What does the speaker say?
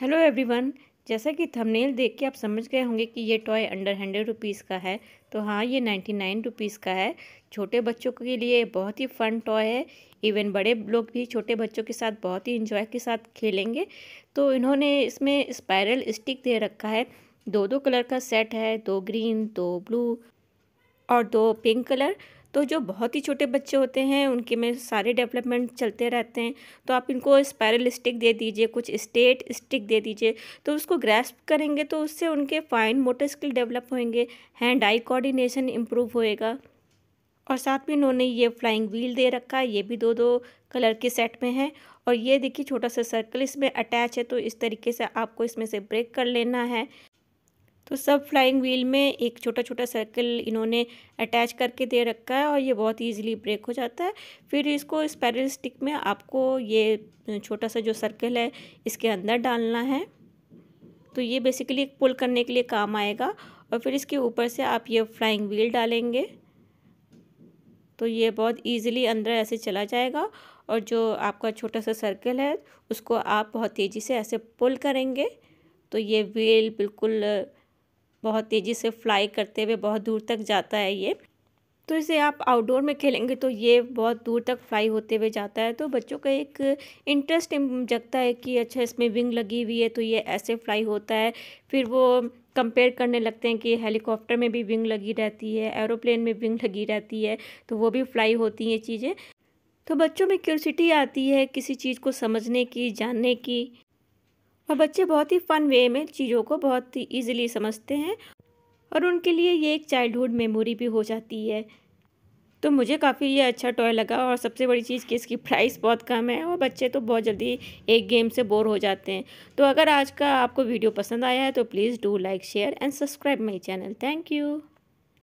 hello everyone जैसा कि thumbnail देख के आप समझ गए होंगे कि ये टॉय अंडर हंड्रेड रुपीज़ का है तो हाँ ये नाइन्टी नाइन रुपीज़ का है छोटे बच्चों के लिए बहुत ही फ़न टॉय है इवन बड़े लोग भी छोटे बच्चों के साथ बहुत ही इन्जॉय के साथ खेलेंगे तो इन्होंने इसमें स्पायरल स्टिक दे रखा है दो दो कलर का सेट है दो ग्रीन दो ब्लू और दो पिंक कलर तो जो बहुत ही छोटे बच्चे होते हैं उनके में सारे डेवलपमेंट चलते रहते हैं तो आप इनको स्पायरल स्टिक दे दीजिए कुछ स्टेट स्टिक दे दीजिए तो उसको ग्रेस्प करेंगे तो उससे उनके फाइन मोटर स्किल डेवलप होंगे हैंड आई कोऑर्डिनेशन इम्प्रूव होएगा और साथ में इन्होंने ये फ्लाइंग व्हील दे रखा है ये भी दो दो कलर के सेट में है और ये देखिए छोटा सा सर्कल इसमें अटैच है तो इस तरीके से आपको इसमें से ब्रेक कर लेना है तो सब फ्लाइंग व्हील में एक छोटा छोटा सर्कल इन्होंने अटैच करके दे रखा है और ये बहुत ईजिली ब्रेक हो जाता है फिर इसको स्पैरल स्टिक में आपको ये छोटा सा जो सर्कल है इसके अंदर डालना है तो ये बेसिकली एक पुल करने के लिए काम आएगा और फिर इसके ऊपर से आप ये फ्लाइंग व्हील डालेंगे तो ये बहुत ईजिली अंदर ऐसे चला जाएगा और जो आपका छोटा सा सर्कल है उसको आप बहुत तेज़ी से ऐसे पुल करेंगे तो ये व्हील बिल्कुल बहुत तेज़ी से फ्लाई करते हुए बहुत दूर तक जाता है ये तो इसे आप आउटडोर में खेलेंगे तो ये बहुत दूर तक फ्लाई होते हुए जाता है तो बच्चों का एक इंटरेस्ट जगता है कि अच्छा इसमें विंग लगी हुई है तो ये ऐसे फ्लाई होता है फिर वो कंपेयर करने लगते हैं कि हेलीकॉप्टर में भी विंग लगी रहती है एरोप्लेन में विंग लगी रहती है तो वो भी फ्लाई होती हैं चीज़ें तो बच्चों में क्यूरसिटी आती है किसी चीज़ को समझने की जानने की और बच्चे बहुत ही फ़न वे में चीज़ों को बहुत ही ईजिली समझते हैं और उनके लिए ये एक चाइल्डहुड मेमोरी भी हो जाती है तो मुझे काफ़ी ये अच्छा टॉय लगा और सबसे बड़ी चीज़ कि इसकी प्राइस बहुत कम है और बच्चे तो बहुत जल्दी एक गेम से बोर हो जाते हैं तो अगर आज का आपको वीडियो पसंद आया है तो please do like share and subscribe my channel thank you